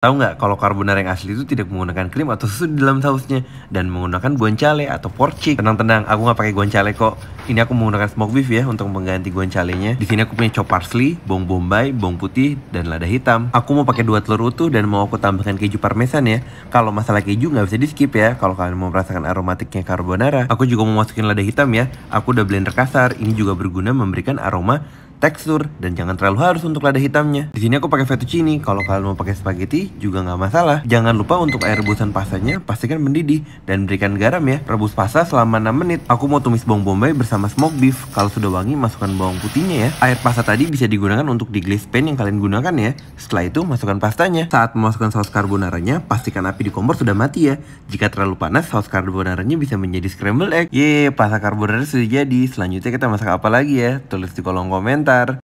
Tahu nggak kalau carbonara yang asli itu tidak menggunakan krim atau susu di dalam sausnya dan menggunakan guanciale atau porcik. Tenang-tenang, aku nggak pakai guanciale kok. Ini aku menggunakan smoked beef ya untuk mengganti guancalenya. Di sini aku punya chop parsley, bawang bombay, bawang putih, dan lada hitam. Aku mau pakai dua telur utuh dan mau aku tambahkan keju parmesan ya. Kalau masalah keju nggak bisa di skip ya. Kalau kalian mau merasakan aromatiknya carbonara, aku juga mau masukin lada hitam ya. Aku udah blender kasar. Ini juga berguna memberikan aroma tekstur dan jangan terlalu harus untuk lada hitamnya. Di sini aku pakai fettuccine. Kalau kalian mau pakai spaghetti juga nggak masalah. Jangan lupa untuk air rebusan pastanya pastikan mendidih dan berikan garam ya. Rebus pasta selama 6 menit. Aku mau tumis bawang bombay bersama smoked beef. Kalau sudah wangi masukkan bawang putihnya ya. Air pasta tadi bisa digunakan untuk di glaze pan yang kalian gunakan ya. Setelah itu masukkan pastanya. Saat memasukkan saus carbonaranya pastikan api di kompor sudah mati ya. Jika terlalu panas saus carbonaranya bisa menjadi scrambled egg. Yeay, pasta carbonara sudah jadi. Selanjutnya kita masak apa lagi ya? Tulis di kolom komentar komentar